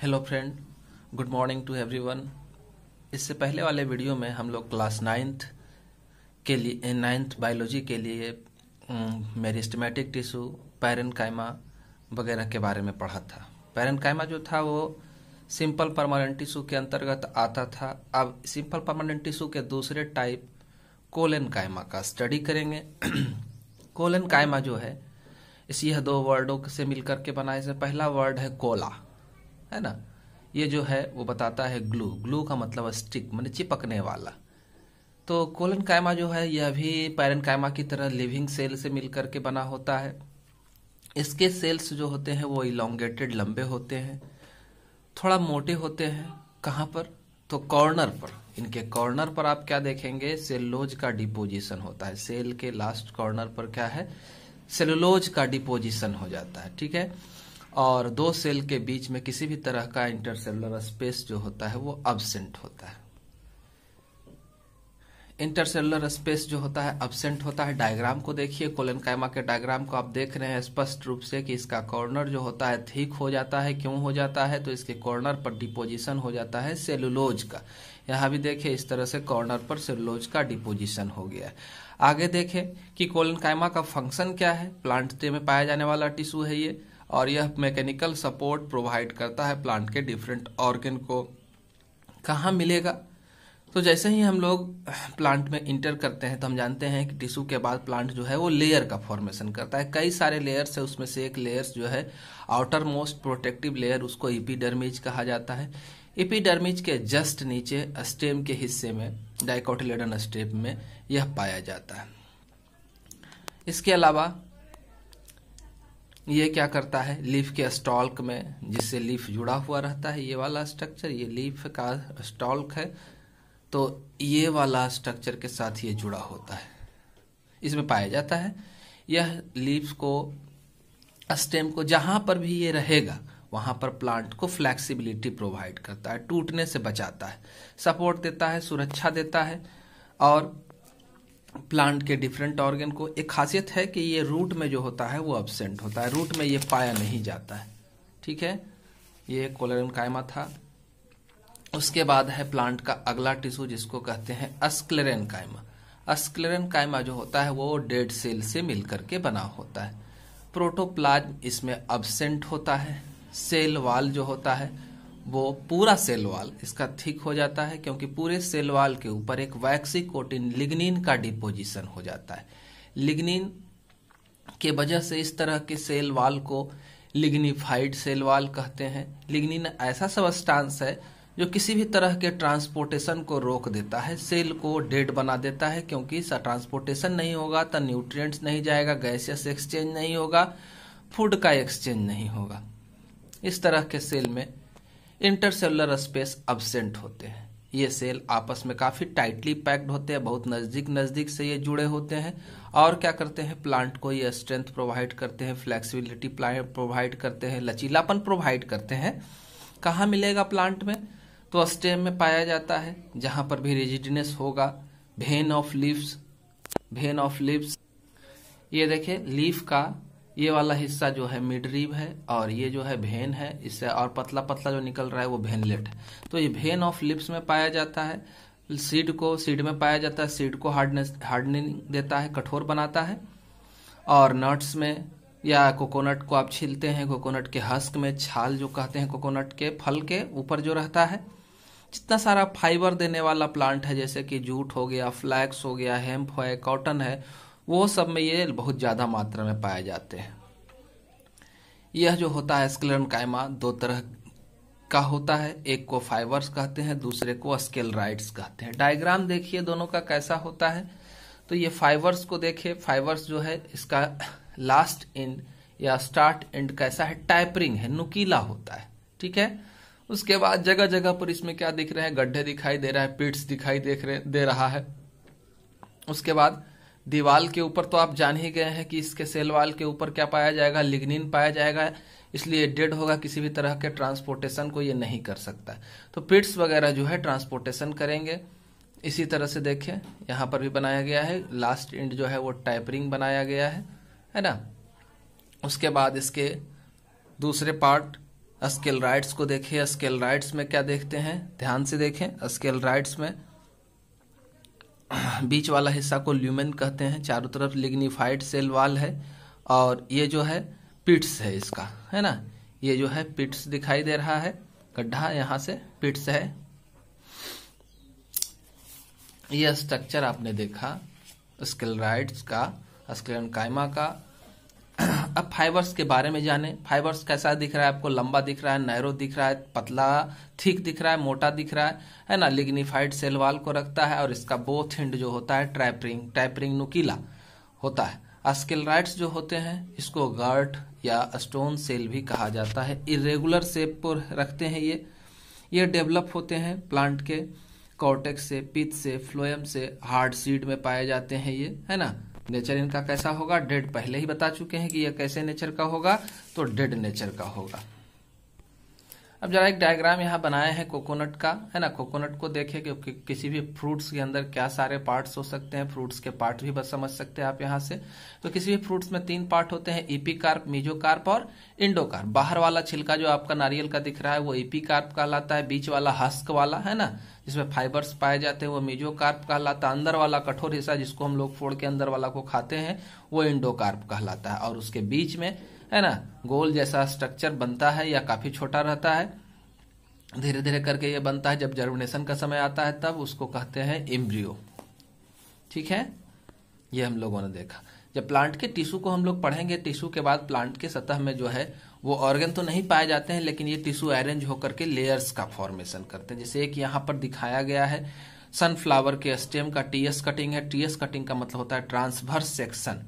hello friend good morning to everyone इससे पहले वाले वीडियो में हम लोग क्लास नाइन्थ के लिए नाइन्थ eh, बायोलॉजी के लिए मेरिस्टमेटिक टिश्यू पैरन कायमा वगैरह के बारे में पढ़ा था पैरन कायमा जो था वो सिंपल परमानेंट टिश्यू के अंतर्गत आता था अब सिंपल परमानेंट टिश्यू के दूसरे टाइप कोलन कायमा का स्टडी करेंगे कोलन कायमा जो है इस यह दो वर्डों से मिलकर के बनाए से पहला वर्ड है कोला है ना ये जो है वो बताता है ग्लू ग्लू का मतलब स्टिक मैंने चिपकने वाला तो कोलन कायमा जो है यह भी पैरन कायमा की तरह लिविंग सेल से मिल करके बना होता है इसके सेल्स जो होते हैं वो इलोंगेटेड लंबे होते हैं थोड़ा मोटे होते हैं कहाँ पर तो कॉर्नर पर इनके कॉर्नर पर आप क्या देखेंगे सेलोज का डिपोजिशन होता है सेल के लास्ट कॉर्नर पर क्या है सेलोलोज का डिपोजिशन हो जाता है ठीक है और दो सेल के बीच में किसी भी तरह का इंटरसेलुलर स्पेस जो होता है वो अबसेंट होता है इंटरसेलुलर स्पेस जो होता है अबसेंट होता है डायग्राम को देखिए कोलन कैमा के डायग्राम को आप देख रहे हैं स्पष्ट रूप से कि इसका कॉर्नर जो होता है ठीक हो जाता है क्यों हो जाता है तो इसके कॉर्नर पर डिपोजिशन हो जाता है सेलुलोज का यहां भी देखिए इस तरह से कॉर्नर पर सेलुलोज का डिपोजिशन हो गया आगे देखें कि कोलन का फंक्शन क्या है प्लांट में पाया जाने वाला टिश्यू है ये और यह मैकेनिकल सपोर्ट प्रोवाइड करता है प्लांट के डिफरेंट ऑर्गन को कहाँ मिलेगा तो जैसे ही हम लोग प्लांट में इंटर करते हैं तो हम जानते हैं कि टिश्यू के बाद प्लांट जो है वो लेयर का फॉर्मेशन करता है कई सारे लेयर्स है उसमें से एक लेयर्स जो है आउटर मोस्ट प्रोटेक्टिव लेयर उसको इपीडर्मीज कहा जाता है इपीडर्मिज के जस्ट नीचे स्टेम के हिस्से में डाइकोटिलेडन स्टेप में यह पाया जाता है इसके अलावा ये क्या करता है लीफ के स्टॉल्क में जिससे लीफ जुड़ा हुआ रहता है ये वाला स्ट्रक्चर ये लीफ का स्टॉल्क है तो ये वाला स्ट्रक्चर के साथ ये जुड़ा होता है इसमें पाया जाता है यह लीफ को स्टेम को जहां पर भी ये रहेगा वहां पर प्लांट को फ्लेक्सिबिलिटी प्रोवाइड करता है टूटने से बचाता है सपोर्ट देता है सुरक्षा देता है और प्लांट के डिफरेंट ऑर्गेन को एक खासियत है कि ये रूट में जो होता है वो अब्सेंट होता है रूट में ये पाया नहीं जाता है ठीक है ये कोलरम कायमा था उसके बाद है प्लांट का अगला टिश्यू जिसको कहते हैं अस्क्लेरन कायमा अस्क्लेरन कायमा जो होता है वो डेड सेल से मिलकर के बना होता है प्रोटोप्लाज्म इसमें अबसेंट होता है सेल वाल जो होता है वो पूरा सेल वाल इसका थिक हो जाता है क्योंकि पूरे सेल वाल के ऊपर एक वैक्सी कोटिन लिग्निन का डिपोजिशन हो जाता है लिग्निन के वजह से इस तरह के सेल वाल को लिग्निफाइड सेल वाल कहते हैं लिग्निन ऐसा सबस्टांस है जो किसी भी तरह के ट्रांसपोर्टेशन को रोक देता है सेल को डेड बना देता है क्योंकि ट्रांसपोर्टेशन नहीं होगा तो न्यूट्रिएंट्स नहीं जाएगा गैसियस एक्सचेंज नहीं होगा फूड का एक्सचेंज नहीं होगा इस तरह के सेल में इंटरसेलुलर स्पेस एबसेंट होते हैं ये सेल आपस में काफी टाइटली पैक्ड होते हैं बहुत नजदीक नजदीक से ये जुड़े होते हैं और क्या करते हैं प्लांट को ये स्ट्रेंथ प्रोवाइड करते हैं फ्लेक्सिबिलिटी प्रोवाइड करते हैं लचीलापन प्रोवाइड करते हैं कहाँ मिलेगा प्लांट में तो स्टेम में पाया जाता है जहां पर भी रिजिडनेस होगा vein of leaves vein of leaves ये देखिए लीफ का ये वाला हिस्सा जो है मिड रिब है और ये जो है भेन है इससे और पतला पतला जो निकल रहा है वो भेनलेट है तो ये भेन ऑफ लिप्स में पाया जाता है सीड को सीड में पाया जाता है सीड को हार्डनेस हार्डनिंग देता है कठोर बनाता है और नट्स में या कोकोनट को आप छीलते हैं कोकोनट के हस्क में छाल जो कहते हैं कोकोनट के फल के ऊपर जो रहता है जितना सारा फाइबर देने वाला प्लांट है जैसे कि जूट हो गया फ्लैक्स हो गया हेम्प है कॉटन है वो सब में ये बहुत ज़्यादा मात्रा में पाए जाते हैं यह जो होता है स्केलन कायमा दो तरह का होता है एक को फाइबर्स कहते हैं दूसरे को स्केल राइट्स कहते हैं डायग्राम देखिए दोनों का कैसा होता है तो ये फाइबर्स को देखिए फाइबर्स जो है इसका लास्ट एंड या स्टार्ट एंड कैसा है टाइपरिंग है नुकीला होता है ठीक है उसके बाद जगह जगह पर इसमें क्या दिख रहे हैं गड्ढे दिखाई दे रहा है पिट्स दिखाई देख रहे दे रहा है उसके बाद दीवाल के ऊपर तो आप जान ही गए हैं कि इसके सेल वाल के ऊपर क्या पाया जाएगा लिग्निन पाया जाएगा इसलिए डेड होगा किसी भी तरह के ट्रांसपोर्टेशन को ये नहीं कर सकता तो पिट्स वगैरह जो है ट्रांसपोर्टेशन करेंगे इसी तरह से देखें यहाँ पर भी बनाया गया है लास्ट एंड जो है वो टाइपरिंग बनाया गया है है ना उसके बाद इसके दूसरे पार्ट स्केल राइट्स को देखें स्केल राइट्स में क्या देखते हैं ध्यान से देखें स्केल राइट्स में बीच वाला हिस्सा को ल्यूमेन कहते हैं चारों तरफ लिग्निफाइड सेल वाल है और ये जो है पिट्स है इसका है ना ये जो है पिट्स दिखाई दे रहा है गड्ढा यहां से पिट्स है यह स्ट्रक्चर आपने देखा स्केलराइड्स का स्केलन का अब फाइबर्स के बारे में जाने फाइबर्स कैसा दिख रहा है आपको लंबा दिख रहा है नैरो दिख रहा है पतला थिक दिख रहा है मोटा दिख रहा है है ना लिग्निफाइड सेल वाल को रखता है और इसका बोथ हिंड जो होता है ट्रैपरिंग ट्रैपरिंग नुकीला होता है अस्केलराइट्स जो होते हैं इसको गर्ट या स्टोन सेल भी कहा जाता है इरेगुलर सेप पर रखते हैं ये ये डेवलप होते हैं प्लांट के कॉर्टेक्स से पित से फ्लोएम से हार्ड सीड में पाए जाते हैं ये है ना नेचर इनका कैसा होगा डेड पहले ही बता चुके हैं कि यह कैसे नेचर का होगा तो डेड नेचर का होगा अब जरा एक डायग्राम यहाँ बनाया है कोकोनट का है ना कोकोनट को देखें कि, किसी भी फ्रूट्स के अंदर क्या सारे पार्ट्स हो सकते हैं फ्रूट्स के पार्ट भी बस समझ सकते हैं आप यहाँ से तो किसी भी फ्रूट्स में तीन पार्ट होते हैं ईपी मीजो कार्प और इंडोकार्प बाहर वाला छिलका जो आपका नारियल का दिख रहा है वो ईपी कार्प कहलाता है बीच वाला हस्क वाला है ना जिसमें फाइबर्स पाए जाते हैं वो मीजोकार्प कहलाता है अंदर वाला कठोर हिस्सा जिसको हम लोग फोड़ के अंदर वाला को खाते हैं वो इंडोकार्प कहलाता है और उसके बीच में है ना गोल जैसा स्ट्रक्चर बनता है या काफी छोटा रहता है धीरे धीरे करके ये बनता है जब जर्मिनेशन का समय आता है तब उसको कहते हैं इम्ब्रियो ठीक है ये हम लोगों ने देखा जब प्लांट के टिश्यू को हम लोग पढ़ेंगे टिश्यू के बाद प्लांट के सतह में जो है वो ऑर्गन तो नहीं पाए जाते हैं लेकिन ये टिश्यू अरेंज होकर के लेयर्स का फॉर्मेशन करते हैं जैसे एक यहां पर दिखाया गया है सनफ्लावर के स्टेम का टीएस कटिंग है टीएस कटिंग का मतलब होता है ट्रांसवर्स सेक्शन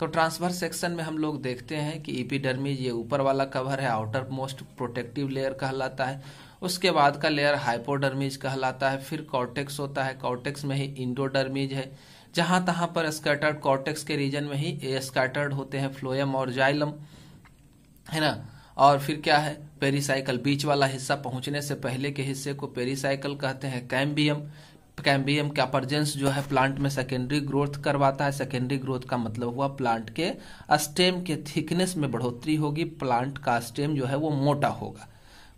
तो ट्रांसवर्स सेक्शन में हम लोग देखते हैं कि ईपी ये ऊपर वाला कवर है आउटर मोस्ट प्रोटेक्टिव लेयर कहलाता है उसके बाद का लेयर हाइपोडर्मीज कहलाता है फिर कॉर्टेक्स होता है कॉर्टेक्स में ही इंडोडर्मीज है जहां तहां पर स्कैटर्ड कॉर्टेक्स के रीजन में ही स्कैटर्ड होते हैं फ्लोयम और जाइलम है ना और फिर क्या है पेरीसाइकल बीच वाला हिस्सा पहुंचने से पहले के हिस्से को पेरीसाइकल कहते हैं कैम्बियम कैम्बियम का कैपर्जेंस जो है प्लांट में सेकेंडरी ग्रोथ करवाता है सेकेंडरी ग्रोथ का मतलब हुआ प्लांट के स्टेम के थिकनेस में बढ़ोतरी होगी प्लांट का स्टेम जो है वो मोटा होगा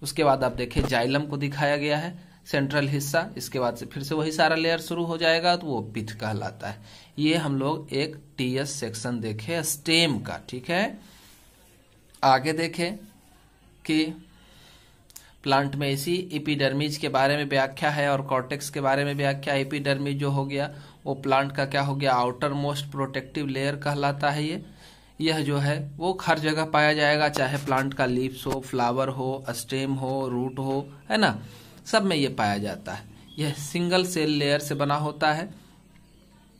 उसके बाद आप देखें जाइलम को दिखाया गया है सेंट्रल हिस्सा इसके बाद से फिर से वही सारा लेयर शुरू हो जाएगा तो वो पिथ कहलाता है ये हम लोग एक टीएस सेक्शन देखे स्टेम का ठीक है आगे देखें कि प्लांट में इसी इपीडर्मीज के बारे में व्याख्या है और कॉर्टेक्स के बारे में व्याख्या एपीडर्मी जो हो गया वो प्लांट का क्या हो गया आउटर मोस्ट प्रोटेक्टिव लेयर कहलाता है ये यह जो है वो हर जगह पाया जाएगा चाहे प्लांट का लीव्स हो फ्लावर हो स्टेम हो रूट हो है ना सब में ये पाया जाता है यह सिंगल सेल लेयर से बना होता है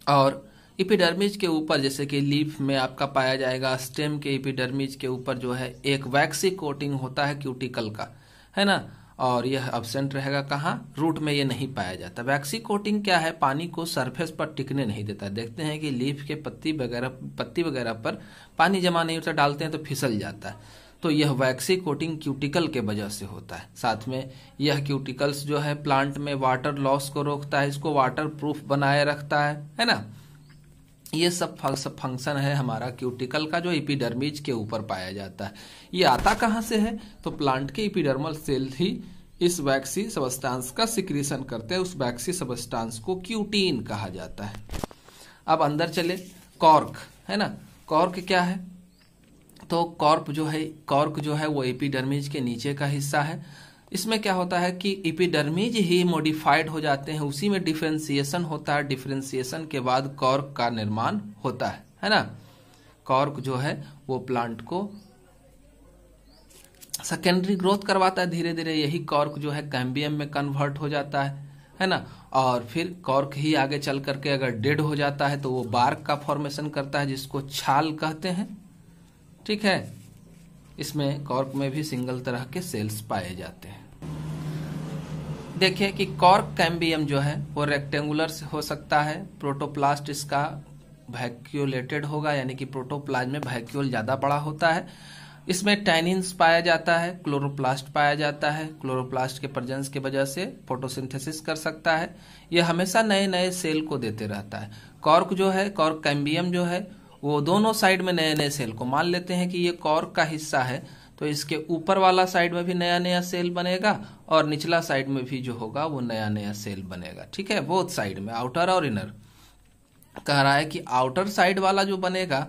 और इपिडर्मिज के ऊपर जैसे कि लीफ में आपका पाया जाएगा स्टेम के इपिडर्मिज के ऊपर जो है एक वैक्सी कोटिंग होता है क्यूटिकल का है ना और यह अब्सेंट रहेगा कहाँ रूट में ये नहीं पाया जाता वैक्सी कोटिंग क्या है पानी को सरफेस पर टिकने नहीं देता देखते हैं कि लीफ के पत्ती वगैरह पत्ती वगैरह पर पानी जमा नहीं होता डालते हैं तो फिसल जाता है तो यह वैक्सी कोटिंग क्यूटिकल के वजह से होता है साथ में यह क्यूटिकल्स जो है प्लांट में वाटर लॉस को रोकता है इसको वाटर प्रूफ बनाए रखता है है ना ये सब सब फंक्शन है हमारा क्यूटिकल का जो इपिडर्मिज के ऊपर पाया जाता है ये आता कहाँ से है तो प्लांट के इपिडर्मल सेल ही इस वैक्सी सबस्टांस का सिक्रीशन करते हैं उस वैक्सी सबस्टांस को क्यूटीन कहा जाता है अब अंदर चले कॉर्क है ना कॉर्क क्या है तो कॉर्क जो है कॉर्क जो है वो एपिडर्मीज के नीचे का हिस्सा है इसमें क्या होता है कि इपिडर्मीज ही मॉडिफाइड हो जाते हैं उसी में डिफ्रेंसिएशन होता है डिफ्रेंसिएशन के बाद कॉर्क का निर्माण होता है है ना कॉर्क जो है वो प्लांट को सेकेंडरी ग्रोथ करवाता है धीरे धीरे यही कॉर्क जो है कैम्बियम में कन्वर्ट हो जाता है है ना और फिर कॉर्क ही आगे चल करके अगर डेड हो जाता है तो वो बार्क का फॉर्मेशन करता है जिसको छाल कहते हैं ठीक है इसमें कॉर्क में भी सिंगल तरह के सेल्स पाए जाते हैं देखिए कि कॉर्क कैम्बियम जो है वो रेक्टेंगुलर हो सकता है प्रोटोप्लास्ट इसका वैक्यूलेटेड होगा यानी कि प्रोटोप्लाज में वैक्यूल ज़्यादा बड़ा होता है इसमें टैनिन्स पाया जाता है क्लोरोप्लास्ट पाया जाता है क्लोरोप्लास्ट के प्रजेंस की वजह से फोटोसिंथेसिस कर सकता है यह हमेशा नए नए सेल को देते रहता है कॉर्क जो है कॉर्क कैम्बियम जो है वो दोनों साइड में नए नए सेल को मान लेते हैं कि ये कॉर्क का हिस्सा है तो इसके ऊपर वाला साइड में भी नया नया सेल बनेगा और निचला साइड में भी जो होगा वो नया नया सेल बनेगा ठीक है बहुत साइड में आउटर और इनर कह रहा है कि आउटर साइड वाला जो बनेगा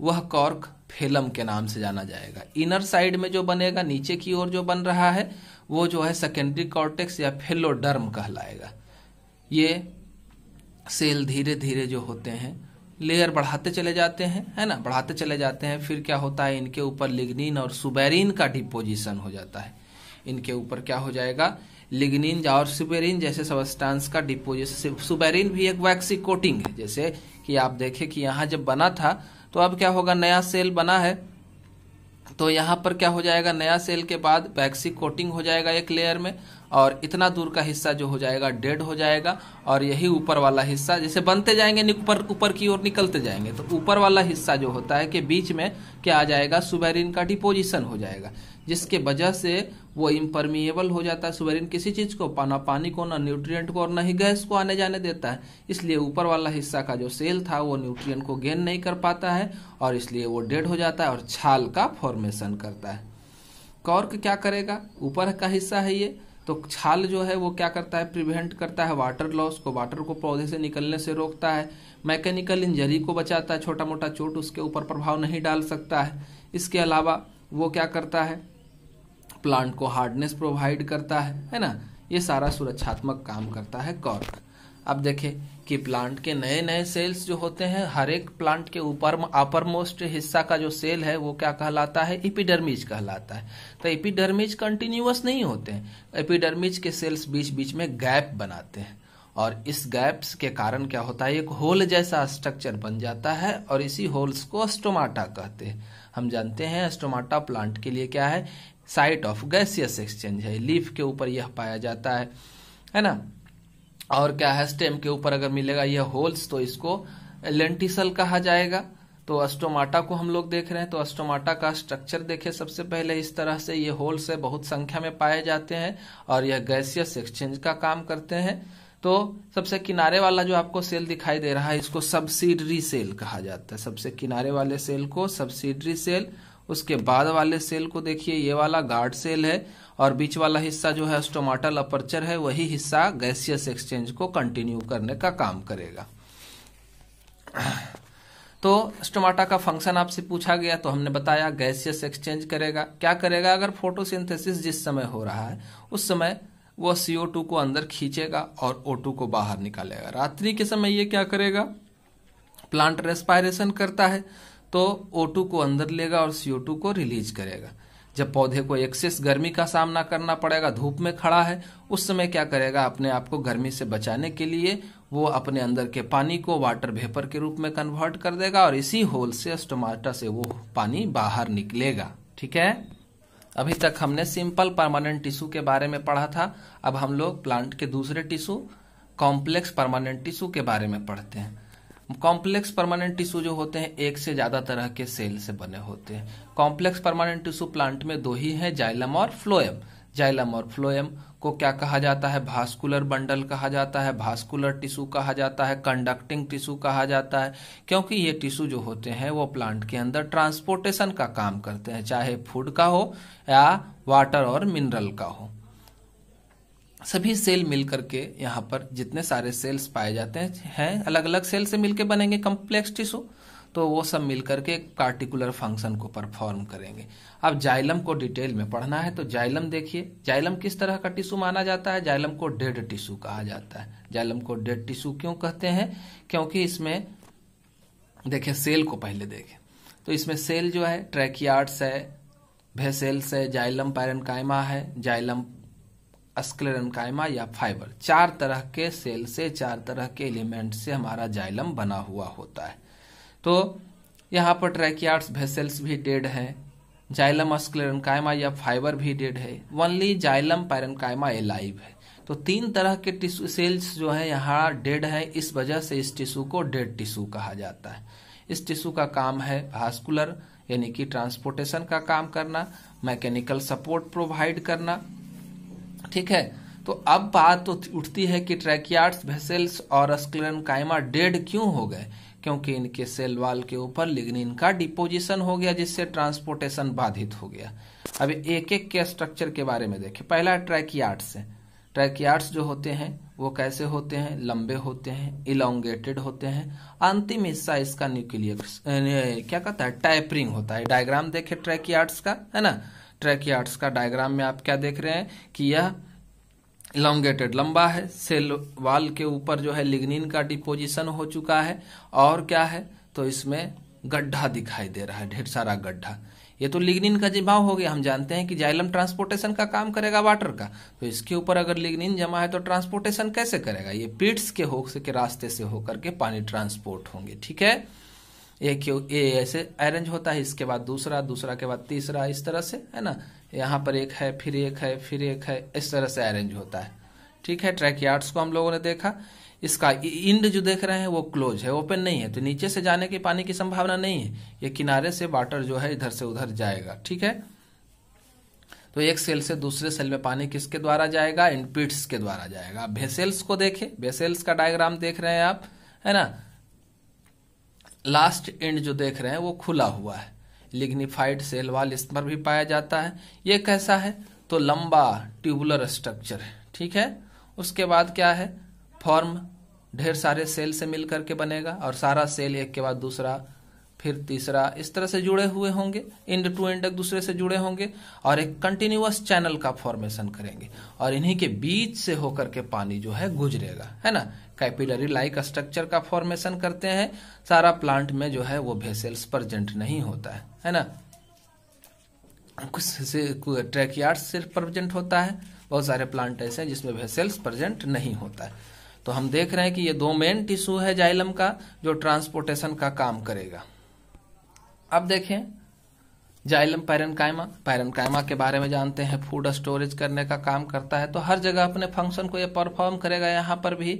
वह कॉर्क फेलम के नाम से जाना जाएगा इनर साइड में जो बनेगा नीचे की ओर जो बन रहा है वो जो है सेकेंडरी कॉर्टेक्स या फेलोडर्म कहलाएगा ये सेल धीरे धीरे जो होते हैं लेयर बढ़ाते चले जाते हैं है ना बढ़ाते चले जाते हैं फिर क्या होता है इनके ऊपर लिग्निन और सुबेरिन का डिपोजिशन हो जाता है इनके ऊपर क्या हो जाएगा लिग्निन और सुबेरिन जैसे सबस्टांस का डिपोजिशन सुबेरिन भी एक वैक्सी कोटिंग है जैसे कि आप देखें कि यहाँ जब बना था तो अब क्या होगा नया सेल बना है तो यहां पर क्या हो जाएगा नया सेल के बाद वैक्सी कोटिंग हो जाएगा एक लेयर में और इतना दूर का हिस्सा जो हो जाएगा डेड हो जाएगा और यही ऊपर वाला हिस्सा जैसे बनते जाएंगे ऊपर ऊपर की ओर निकलते जाएंगे तो ऊपर वाला हिस्सा जो होता है कि बीच में क्या आ जाएगा सुबेरिन का डिपोजिशन हो जाएगा जिसके वजह से वो इम्परमिएबल हो जाता है सुबेरिन किसी चीज़ को ना पानी को ना न्यूट्रियट को और न ही गैस को आने जाने देता है इसलिए ऊपर वाला हिस्सा का जो सेल था वो न्यूट्रिएंट को गेन नहीं कर पाता है और इसलिए वो डेड हो जाता है और छाल का फॉर्मेशन करता है कॉर्क क्या करेगा ऊपर का हिस्सा है ये तो छाल जो है वो क्या करता है प्रिवेंट करता है वाटर लॉस को वाटर को पौधे से निकलने से रोकता है मैकेनिकल इंजरी को बचाता है छोटा मोटा चोट उसके ऊपर प्रभाव नहीं डाल सकता है इसके अलावा वो क्या करता है प्लांट को हार्डनेस प्रोवाइड करता है है ना ये सारा सुरक्षात्मक काम करता है कॉर्क अब देखें कि प्लांट के नए नए सेल्स जो होते हैं हर एक प्लांट के ऊपर अपर मोस्ट हिस्सा का जो सेल है वो क्या कहलाता है इपिडर्मिज कहलाता है तो इपिडर्मिज कंटिन्यूअस नहीं होते हैं एपिडर्मिज के सेल्स बीच बीच में गैप बनाते हैं और इस गैप्स के कारण क्या होता है एक होल जैसा स्ट्रक्चर बन जाता है और इसी होल्स को अस्टोमाटा कहते हैं हम जानते हैं अस्टोमाटा प्लांट के लिए क्या है साइट ऑफ गैसियस एक्सचेंज है लीफ के ऊपर यह पाया जाता है है ना और क्या है स्टेम के ऊपर अगर मिलेगा यह होल्स तो इसको लेंटिसल कहा जाएगा तो अस्टोमाटा को हम लोग देख रहे हैं तो अस्टोमाटा का स्ट्रक्चर देखे सबसे पहले इस तरह से ये होल्स है बहुत संख्या में पाए जाते हैं और यह गैसियस एक्सचेंज का काम करते हैं तो सबसे किनारे वाला जो आपको सेल दिखाई दे रहा है इसको सब्सिडरी सेल कहा जाता है सबसे किनारे वाले सेल को सब्सिडरी सेल उसके बाद वाले सेल को देखिए ये वाला गार्ड सेल है और बीच वाला हिस्सा जो है स्टोमाटल अपर्चर है वही हिस्सा गैसियस एक्सचेंज को कंटिन्यू करने का काम करेगा तो स्टोमाटा का फंक्शन आपसे पूछा गया तो हमने बताया गैसियस एक्सचेंज करेगा क्या करेगा अगर फोटोसिंथेसिस जिस समय हो रहा है उस समय वो CO2 को अंदर खींचेगा और O2 को बाहर निकालेगा रात्रि के समय ये क्या करेगा प्लांट रेस्पायरेशन करता है तो O2 को अंदर लेगा और CO2 को रिलीज करेगा जब पौधे को एक्सेस गर्मी का सामना करना पड़ेगा धूप में खड़ा है उस समय क्या करेगा अपने आप को गर्मी से बचाने के लिए वो अपने अंदर के पानी को वाटर वेपर के रूप में कन्वर्ट कर देगा और इसी होल से स्टोमाटा से वो पानी बाहर निकलेगा ठीक है अभी तक हमने सिंपल परमानेंट टिश्यू के बारे में पढ़ा था अब हम लोग प्लांट के दूसरे टिश्यू कॉम्प्लेक्स परमानेंट टिश्यू के बारे में पढ़ते हैं कॉम्प्लेक्स परमानेंट टिश्यू जो होते हैं एक से ज्यादा तरह के सेल से बने होते हैं कॉम्प्लेक्स परमानेंट टिश्यू प्लांट में दो ही हैं जाइलम और फ्लोएम जाइलम और फ्लोएम को क्या कहा जाता है भास्कुलर बंडल कहा जाता है भास्कुलर टिश्यू कहा जाता है कंडक्टिंग टिश्यू कहा जाता है क्योंकि ये टिश्यू जो होते हैं वो प्लांट के अंदर ट्रांसपोर्टेशन का काम करते हैं चाहे फूड का हो या वाटर और मिनरल का हो सभी सेल मिल करके यहाँ पर जितने सारे सेल्स पाए जाते हैं अलग अलग सेल से मिलकर बनेंगे कम्प्लेक्स टिश्यू तो वो सब मिलकर के एक पार्टिकुलर फंक्शन को परफॉर्म करेंगे अब जाइलम को डिटेल में पढ़ना है तो जाइलम देखिए जाइलम किस तरह का टिश्यू माना जाता है जाइलम को डेड टिश्यू कहा जाता है जाइलम को डेड टिश्यू क्यों कहते हैं क्योंकि इसमें देखिए सेल को पहले देखें तो इसमें सेल जो है ट्रैकियार्ड्स है भेसेल्स है जाइलम पैरनकाइमा है जाइलम स्क्लेरनकाइमा या फाइबर चार तरह के सेल से चार तरह के एलिमेंट से हमारा जाइलम बना हुआ होता है तो यहाँ पर ट्रैकियार्ड्स वेसल्स भी डेड हैं जाइलम स्क्लेरनकाइमा या फाइबर भी डेड है वनली जाइलम पैरनकाइमा एलाइव है तो तीन तरह के टिश्यू सेल्स जो है यहाँ डेड है इस वजह से इस टिश्यू को डेड टिश्यू कहा जाता है इस टिश्यू का काम है भास्कुलर यानी कि ट्रांसपोर्टेशन का काम करना मैकेनिकल सपोर्ट प्रोवाइड करना ठीक है तो अब बात तो उठती है कि ट्रैकियार्ड्स वेसल्स और स्क्लेरम कायमा डेड क्यों हो गए क्योंकि इनके सेल वाल के ऊपर लिग्निन का डिपोजिशन हो गया जिससे ट्रांसपोर्टेशन बाधित हो गया अब एक एक के स्ट्रक्चर के बारे में देखें पहला ट्रैकियार्ड्स है ट्रैकियार्ड्स जो होते हैं वो कैसे होते हैं लंबे होते हैं इलांगेटेड होते हैं अंतिम हिस्सा इसका न्यूक्लियस क्या कहता है टाइपरिंग होता है डायग्राम देखे ट्रैकियार्ड्स का है ना ट्रैक यार्ड्स का डायग्राम में आप क्या देख रहे हैं कि यह लॉन्गेटेड लंबा है सेल वाल के ऊपर जो है लिग्निन का डिपोजिशन हो चुका है और क्या है तो इसमें गड्ढा दिखाई दे रहा है ढेर सारा गड्ढा ये तो लिग्निन का जिमाव हो गया हम जानते हैं कि जाइलम ट्रांसपोर्टेशन का काम करेगा वाटर का तो इसके ऊपर अगर लिग्निन जमा है तो ट्रांसपोर्टेशन कैसे करेगा ये पीट्स के हो के रास्ते से होकर के पानी ट्रांसपोर्ट होंगे ठीक है एक ये ऐसे अरेंज होता है इसके बाद दूसरा दूसरा के बाद तीसरा इस तरह से है ना यहाँ पर एक है फिर एक है फिर एक है इस तरह से अरेंज होता है ठीक है ट्रैक यार्ड्स को हम लोगों ने देखा इसका इंड जो देख रहे हैं वो क्लोज है ओपन नहीं है तो नीचे से जाने के पानी की संभावना नहीं है ये किनारे से वाटर जो है इधर से उधर जाएगा ठीक है तो एक सेल से दूसरे सेल में पानी किसके द्वारा जाएगा इन के द्वारा जाएगा आप भेसेल्स को देखें भेसेल्स का डायग्राम देख रहे हैं आप है ना लास्ट एंड जो देख रहे हैं वो खुला हुआ है लिग्निफाइड सेल वाल पर भी पाया जाता है ये कैसा है तो लंबा ट्यूबुलर स्ट्रक्चर है ठीक है उसके बाद क्या है फॉर्म ढेर सारे सेल से मिलकर के बनेगा और सारा सेल एक के बाद दूसरा फिर तीसरा इस तरह से जुड़े हुए होंगे इंड टू इंड एक दूसरे से जुड़े होंगे और एक कंटिन्यूस चैनल का फॉर्मेशन करेंगे और इन्हीं के बीच से होकर के पानी जो है गुजरेगा है ना कैपिलरी लाइक स्ट्रक्चर का फॉर्मेशन करते हैं सारा प्लांट में जो है वो भेसेल्स प्रजेंट नहीं होता है है ना कुछ से ट्रैकियार्ड सिर्फ प्रजेंट होता है बहुत सारे प्लांट ऐसे हैं जिसमें भेसेल्स प्रजेंट नहीं होता है तो हम देख रहे हैं कि ये दो मेन टिश्यू है जाइलम का जो ट्रांसपोर्टेशन का काम करेगा अब देखें जाइलम पैरनकाइमा पैरनकाइमा के बारे में जानते हैं फूड स्टोरेज करने का काम करता है तो हर जगह अपने फंक्शन को ये परफॉर्म करेगा यहाँ पर भी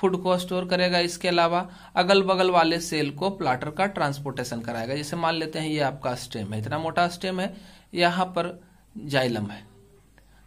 फूड को स्टोर करेगा इसके अलावा अगल बगल वाले सेल को प्लाटर का ट्रांसपोर्टेशन कराएगा जैसे मान लेते हैं ये आपका स्टेम है इतना मोटा स्टेम है यहाँ पर जाइलम है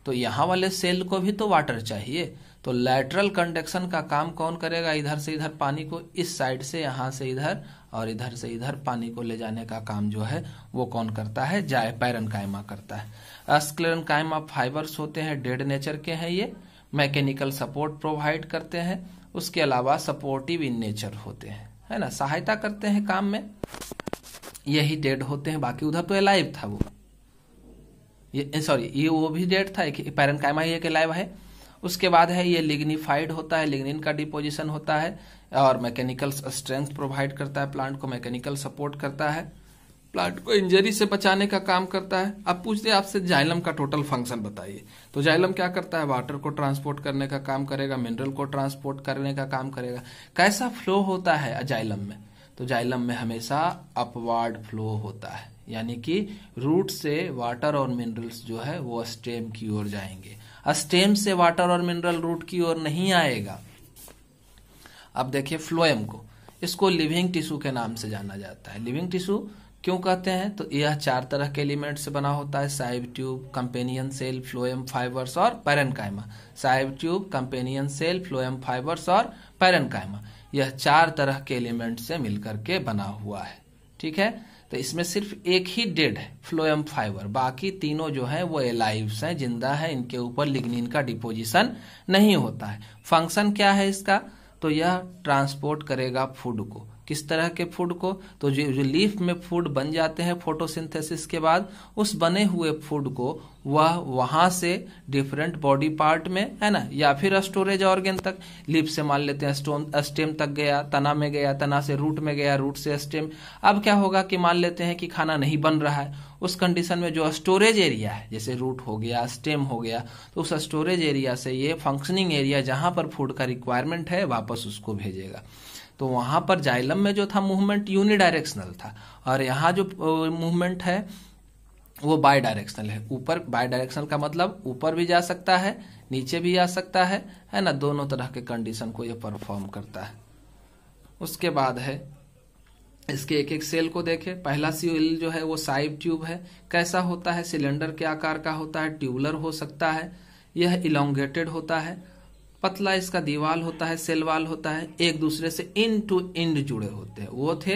तो यहाँ वाले सेल को भी तो वाटर चाहिए तो लैटरल कंडक्शन का काम कौन करेगा इधर से इधर पानी को इस साइड से यहाँ से इधर और इधर से इधर पानी को ले जाने का काम जो है वो कौन करता है जाय पैरन कायमा करता है अस्क्लेरन कायमा फाइबर्स होते हैं डेड नेचर के हैं ये मैकेनिकल सपोर्ट प्रोवाइड करते हैं उसके अलावा सपोर्टिव इन नेचर होते हैं है ना सहायता करते हैं काम में यही डेड होते हैं बाकी उधर तो एलाइव था वो ये सॉरी ये वो भी डेड था पैरन कायमा ये एक एलाइव है उसके बाद है ये लिग्निफाइड होता है लिग्निन का डिपोजिशन होता है और मैकेनिकल स्ट्रेंथ प्रोवाइड करता है प्लांट को मैकेनिकल सपोर्ट करता है प्लांट को इंजरी से बचाने का काम करता है अब पूछते हैं आपसे जाइलम का टोटल फंक्शन बताइए तो जाइलम क्या करता है वाटर को ट्रांसपोर्ट करने का काम करेगा मिनरल को ट्रांसपोर्ट करने का काम करेगा कैसा फ्लो होता है जाइलम में तो जाइलम में हमेशा अपवार्ड फ्लो होता है यानी कि रूट से वाटर और मिनरल्स जो है वो स्टेम की ओर जाएंगे स्टेम से वाटर और मिनरल रूट की ओर नहीं आएगा अब देखिए फ्लोएम को इसको लिविंग टिश्यू के नाम से जाना जाता है लिविंग टिश्यू क्यों कहते हैं तो यह चार तरह के एलिमेंट से बना होता है sieve tube companion cell phloem fibres और कायमा sieve tube companion cell phloem fibres और कायमा यह चार तरह के एलिमेंट से मिलकर के बना हुआ है ठीक है तो इसमें सिर्फ एक ही डेड है फ्लोएम फाइबर बाकी तीनों जो है वो एलाइव्स हैं जिंदा है इनके ऊपर लिग्निन का डिपोजिशन नहीं होता है फंक्शन क्या है इसका तो यह ट्रांसपोर्ट करेगा फूड को किस तरह के फूड को तो जो जो लीफ में फूड बन जाते हैं फोटोसिंथेसिस के बाद उस बने हुए फूड को वह वहां से डिफरेंट बॉडी पार्ट में है ना या फिर स्टोरेज ऑर्गेन तक लीफ से मान लेते हैं स्टोन स्टेम तक गया तना में गया तना से रूट में गया रूट से स्टेम अब क्या होगा कि मान लेते हैं कि खाना नहीं बन रहा है उस कंडीशन में जो स्टोरेज एरिया है जैसे रूट हो गया स्टेम हो गया तो उस स्टोरेज एरिया से ये फंक्शनिंग एरिया जहां पर फूड का रिक्वायरमेंट है वापस उसको भेजेगा तो वहां पर जाइलम में जो था मूवमेंट यूनिडायरेक्शनल था और यहाँ जो मूवमेंट है वो बाय डायरेक्शनल है ऊपर बाय डायरेक्शनल का मतलब ऊपर भी जा सकता है नीचे भी आ सकता है है ना दोनों तरह के कंडीशन को ये परफॉर्म करता है उसके बाद है इसके एक एक सेल को देखें पहला सेल जो है वो साइब ट्यूब है कैसा होता है सिलेंडर के आकार का होता है ट्यूबलर हो सकता है यह इलोंगेटेड होता है पतला इसका दीवाल होता है सेल वाल होता है एक दूसरे से इंड टू इंड जुड़े होते हैं वो थे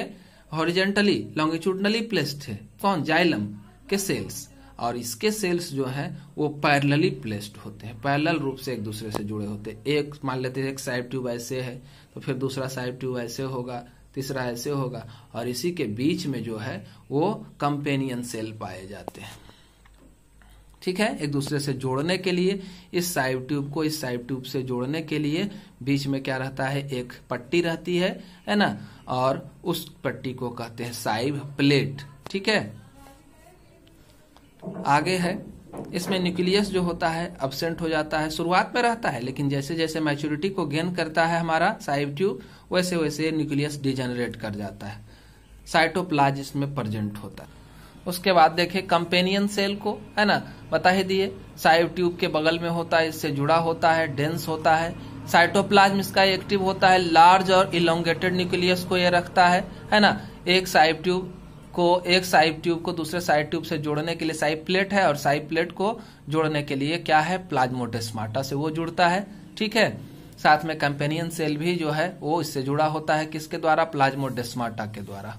हॉरिजेंटली लॉन्गिट्यूडनली प्लेस्ड थे कौन जाइलम के सेल्स और इसके सेल्स जो है वो पैरलली प्लेस्ड होते हैं पैरल रूप से एक दूसरे से जुड़े होते हैं एक मान लेते हैं एक साइड ट्यूब ऐसे है तो फिर दूसरा साइड ट्यूब ऐसे होगा तीसरा ऐसे होगा और इसी के बीच में जो है वो कंपेनियन सेल पाए जाते हैं ठीक है एक दूसरे से जोड़ने के लिए इस साइड ट्यूब को इस साइड ट्यूब से जोड़ने के लिए बीच में क्या रहता है एक पट्टी रहती है है ना और उस पट्टी को कहते हैं साइब प्लेट ठीक है आगे है इसमें न्यूक्लियस जो होता है अबसेंट हो जाता है शुरुआत में रहता है लेकिन जैसे जैसे मैच्योरिटी को गेन करता है हमारा साइब ट्यूब वैसे वैसे न्यूक्लियस डिजेनरेट कर जाता है साइटोप्लाज इसमें प्रजेंट होता है उसके बाद देखे कंपेनियन सेल को है ना बता ही दिए साइव ट्यूब के बगल में होता है इससे जुड़ा होता है डेंस होता है साइटोप्लाज्म इसका एक्टिव होता है लार्ज और इलोंगेटेड न्यूक्लियस को यह रखता है है ना एक साइव ट्यूब को एक साइव ट्यूब को दूसरे साइड ट्यूब से जोड़ने के लिए साइव प्लेट है और साइव प्लेट को जोड़ने के लिए क्या है प्लाज्मोडेस्माटा से वो जुड़ता है ठीक है साथ में कंपेनियन सेल भी जो है वो इससे जुड़ा होता है किसके द्वारा प्लाज्मोडेस्माटा के द्वारा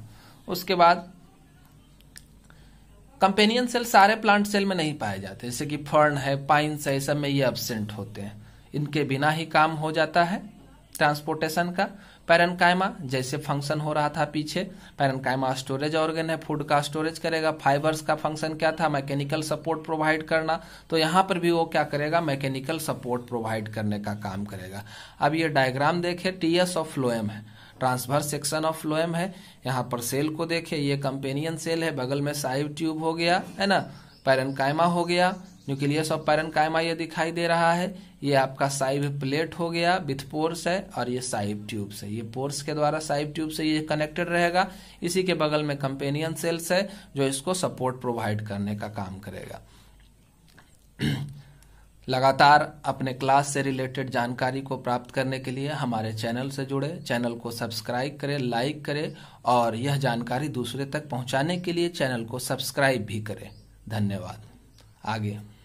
उसके बाद कंपेनियन सेल सारे प्लांट सेल में नहीं पाए जाते जैसे कि फर्न है पाइन्स है सब में ये एबसेंट होते हैं इनके बिना ही काम हो जाता है ट्रांसपोर्टेशन का पैरनकाइमा जैसे फंक्शन हो रहा था पीछे पैरनकाइमा स्टोरेज ऑर्गन है फूड का स्टोरेज करेगा फाइबर्स का फंक्शन क्या था मैकेनिकल सपोर्ट प्रोवाइड करना तो यहाँ पर भी वो क्या करेगा मैकेनिकल सपोर्ट प्रोवाइड करने का काम करेगा अब ये डायग्राम देखें टी एस ऑफ फ्लोएम है ट्रांसवर्स सेक्शन ऑफ फ्लोएम है यहाँ पर सेल को देखें ये कंपेनियन सेल है बगल में साइव ट्यूब हो गया है ना पैरनकाइमा हो गया न्यूक्लियस ऑफ पैरनकाइमा ये दिखाई दे रहा है ये आपका साइव प्लेट हो गया विथ पोर्स है और ये साइव ट्यूब से ये पोर्स के द्वारा साइव ट्यूब से ये कनेक्टेड रहेगा इसी के बगल में कंपेनियन सेल्स है जो इसको सपोर्ट प्रोवाइड करने का काम करेगा लगातार अपने क्लास से रिलेटेड जानकारी को प्राप्त करने के लिए हमारे चैनल से जुड़े चैनल को सब्सक्राइब करें लाइक करें और यह जानकारी दूसरे तक पहुंचाने के लिए चैनल को सब्सक्राइब भी करें धन्यवाद आगे